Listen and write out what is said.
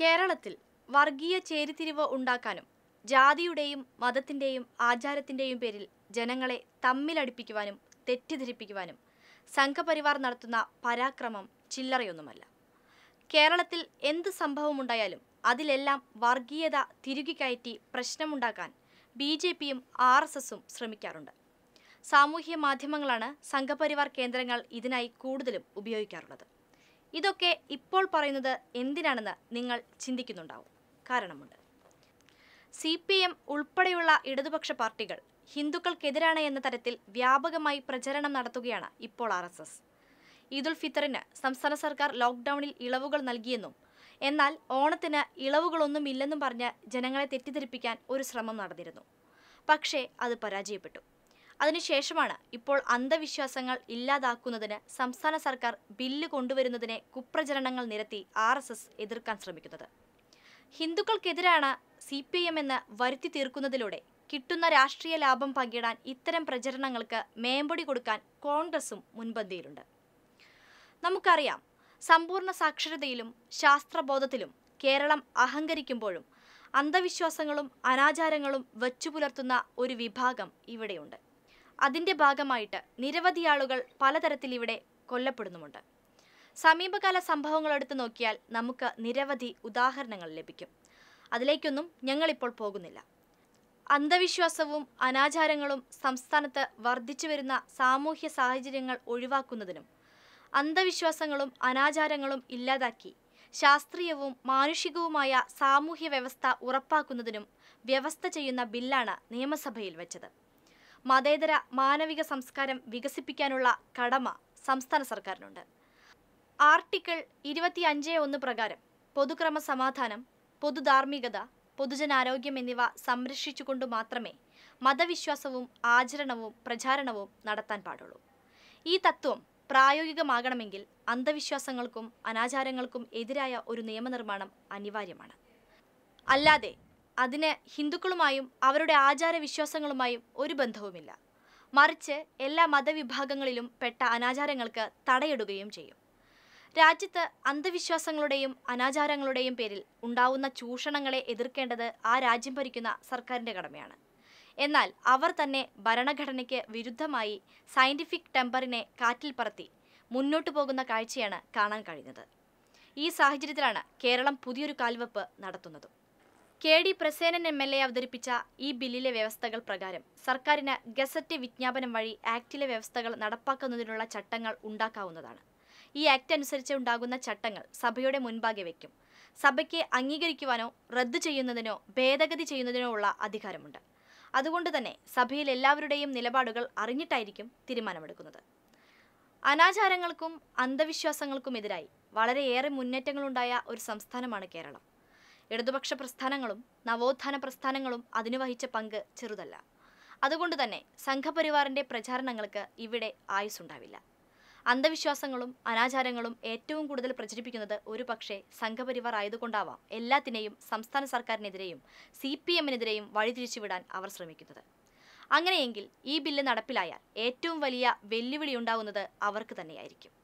കേരളത്തിൽ വർഗീയ ചേരിതിരിവ് ഉണ്ടാക്കാനും ജാതിയുടെയും മതത്തിൻ്റെയും ആചാരത്തിൻ്റെയും പേരിൽ ജനങ്ങളെ തമ്മിലടിപ്പിക്കുവാനും തെറ്റിദ്ധരിപ്പിക്കുവാനും സംഘപരിവാർ നടത്തുന്ന പരാക്രമം ചില്ലറയൊന്നുമല്ല കേരളത്തിൽ എന്ത് സംഭവമുണ്ടായാലും അതിലെല്ലാം വർഗീയത തിരുകിക്കയറ്റി പ്രശ്നമുണ്ടാക്കാൻ ബി ജെ പിയും ആർ എസ് എസും ശ്രമിക്കാറുണ്ട് സാമൂഹ്യ മാധ്യമങ്ങളാണ് സംഘപരിവാർ കേന്ദ്രങ്ങൾ ഇതിനായി കൂടുതലും ഉപയോഗിക്കാറുള്ളത് ഇതൊക്കെ ഇപ്പോൾ പറയുന്നത് എന്തിനാണെന്ന് നിങ്ങൾ ചിന്തിക്കുന്നുണ്ടാവും കാരണമുണ്ട് സി പി എം ഉൾപ്പെടെയുള്ള ഇടതുപക്ഷ പാർട്ടികൾ ഹിന്ദുക്കൾക്കെതിരാണ് എന്ന തരത്തിൽ വ്യാപകമായി പ്രചരണം നടത്തുകയാണ് ഇപ്പോൾ ആർ എസ് എസ് ഈദുൽ ഫിത്തറിന് സംസ്ഥാന സർക്കാർ ലോക്ക്ഡൌണിൽ ഇളവുകൾ നൽകിയെന്നും എന്നാൽ ഓണത്തിന് ഇളവുകളൊന്നും ഇല്ലെന്നും പറഞ്ഞ് ജനങ്ങളെ തെറ്റിദ്ധരിപ്പിക്കാൻ ഒരു ശ്രമം നടന്നിരുന്നു പക്ഷേ അത് പരാജയപ്പെട്ടു അതിനുശേഷമാണ് ഇപ്പോൾ അന്ധവിശ്വാസങ്ങൾ ഇല്ലാതാക്കുന്നതിന് സംസ്ഥാന സർക്കാർ ബില്ല് കൊണ്ടുവരുന്നതിനെ കുപ്രചരണങ്ങൾ നിരത്തി ആർ എതിർക്കാൻ ശ്രമിക്കുന്നത് ഹിന്ദുക്കൾക്കെതിരാണ് സി പി എം എന്ന് വരുത്തി തീർക്കുന്നതിലൂടെ കിട്ടുന്ന രാഷ്ട്രീയ ലാഭം പങ്കിടാൻ ഇത്തരം പ്രചരണങ്ങൾക്ക് മേമ്പൊടി കൊടുക്കാൻ കോൺഗ്രസും മുൻപന്തിയിലുണ്ട് നമുക്കറിയാം സമ്പൂർണ്ണ സാക്ഷരതയിലും ശാസ്ത്രബോധത്തിലും കേരളം അഹങ്കരിക്കുമ്പോഴും അന്ധവിശ്വാസങ്ങളും അനാചാരങ്ങളും വച്ചുപുലർത്തുന്ന ഒരു വിഭാഗം ഇവിടെയുണ്ട് അതിന്റെ ഭാഗമായിട്ട് നിരവധി ആളുകൾ പലതരത്തിൽ ഇവിടെ കൊല്ലപ്പെടുന്നുമുണ്ട് സമീപകാല എടുത്തു നോക്കിയാൽ നമുക്ക് നിരവധി ഉദാഹരണങ്ങൾ ലഭിക്കും അതിലേക്കൊന്നും ഞങ്ങളിപ്പോൾ പോകുന്നില്ല അന്ധവിശ്വാസവും അനാചാരങ്ങളും സംസ്ഥാനത്ത് വർദ്ധിച്ചു വരുന്ന സാമൂഹ്യ സാഹചര്യങ്ങൾ ഒഴിവാക്കുന്നതിനും അന്ധവിശ്വാസങ്ങളും അനാചാരങ്ങളും ഇല്ലാതാക്കി ശാസ്ത്രീയവും മാനുഷികവുമായ സാമൂഹ്യ വ്യവസ്ഥ ഉറപ്പാക്കുന്നതിനും വ്യവസ്ഥ ചെയ്യുന്ന ബില്ലാണ് നിയമസഭയിൽ വെച്ചത് മതേതര മാനവിക സംസ്കാരം വികസിപ്പിക്കാനുള്ള കടമ സംസ്ഥാന സർക്കാരിനുണ്ട് ആർട്ടിക്കിൾ ഇരുപത്തി അഞ്ച് ഒന്ന് പ്രകാരം പൊതുക്രമ സമാധാനം പൊതുധാർമ്മികത പൊതുജനാരോഗ്യം എന്നിവ സംരക്ഷിച്ചുകൊണ്ട് മാത്രമേ മതവിശ്വാസവും ആചരണവും പ്രചാരണവും നടത്താൻ പാടുള്ളൂ ഈ തത്വം പ്രായോഗികമാകണമെങ്കിൽ അന്ധവിശ്വാസങ്ങൾക്കും അനാചാരങ്ങൾക്കും എതിരായ ഒരു നിയമനിർമ്മാണം അനിവാര്യമാണ് അല്ലാതെ അതിന് ഹിന്ദുക്കളുമായും അവരുടെ ആചാര വിശ്വാസങ്ങളുമായും ഒരു ബന്ധവുമില്ല മറിച്ച് എല്ലാ മതവിഭാഗങ്ങളിലും പെട്ട അനാചാരങ്ങൾക്ക് തടയിടുകയും ചെയ്യും രാജ്യത്ത് അന്ധവിശ്വാസങ്ങളുടെയും അനാചാരങ്ങളുടെയും പേരിൽ ഉണ്ടാവുന്ന ചൂഷണങ്ങളെ എതിർക്കേണ്ടത് ആ രാജ്യം ഭരിക്കുന്ന സർക്കാരിൻ്റെ കടമയാണ് എന്നാൽ അവർ തന്നെ ഭരണഘടനയ്ക്ക് വിരുദ്ധമായി സയൻറ്റിഫിക് ടെമ്പറിനെ കാറ്റിൽ പറത്തി മുന്നോട്ടു പോകുന്ന കാഴ്ചയാണ് കാണാൻ കഴിഞ്ഞത് ഈ സാഹചര്യത്തിലാണ് കേരളം പുതിയൊരു കാൽവെപ്പ് നടത്തുന്നതും K D Prasenan M L A അവതരിപ്പിച്ച ഈ ബില്ലിലെ വ്യവസ്ഥകൾ പ്രകാരം സർക്കാരിന് ഗസറ്റ് വിജ്ഞാപനം വഴി ആക്ടിലെ വ്യവസ്ഥകൾ നടപ്പാക്കുന്നതിനുള്ള ചട്ടങ്ങൾ ഉണ്ടാക്കാവുന്നതാണ് ഈ ആക്ട് അനുസരിച്ച് ഉണ്ടാകുന്ന ചട്ടങ്ങൾ സഭയുടെ മുൻപാകെ വയ്ക്കും സഭയ്ക്ക് അംഗീകരിക്കുവാനോ റദ്ദു ചെയ്യുന്നതിനോ ഭേദഗതി ചെയ്യുന്നതിനോ ഉള്ള അധികാരമുണ്ട് അതുകൊണ്ട് തന്നെ സഭയിൽ എല്ലാവരുടെയും നിലപാടുകൾ അറിഞ്ഞിട്ടായിരിക്കും തീരുമാനമെടുക്കുന്നത് അനാചാരങ്ങൾക്കും അന്ധവിശ്വാസങ്ങൾക്കും എതിരായി വളരെയേറെ മുന്നേറ്റങ്ങളുണ്ടായ ഒരു സംസ്ഥാനമാണ് കേരളം ഇടതുപക്ഷ പ്രസ്ഥാനങ്ങളും നവോത്ഥാന പ്രസ്ഥാനങ്ങളും അതിനു വഹിച്ച പങ്ക് ചെറുതല്ല അതുകൊണ്ട് തന്നെ സംഘപരിവാറിൻ്റെ പ്രചാരണങ്ങൾക്ക് ഇവിടെ ആയുസ്സുണ്ടാവില്ല അന്ധവിശ്വാസങ്ങളും അനാചാരങ്ങളും ഏറ്റവും കൂടുതൽ പ്രചരിപ്പിക്കുന്നത് ഒരു പക്ഷേ സംഘപരിവാർ ആയതുകൊണ്ടാവാം എല്ലാത്തിനെയും സംസ്ഥാന സർക്കാരിനെതിരെയും സി പി എമ്മിനെതിരെയും വഴിതിരിച്ചുവിടാൻ അവർ ശ്രമിക്കുന്നത് അങ്ങനെയെങ്കിൽ ഈ ബില്ല് നടപ്പിലായാൽ ഏറ്റവും വലിയ വെല്ലുവിളി ഉണ്ടാവുന്നത് അവർക്ക് തന്നെയായിരിക്കും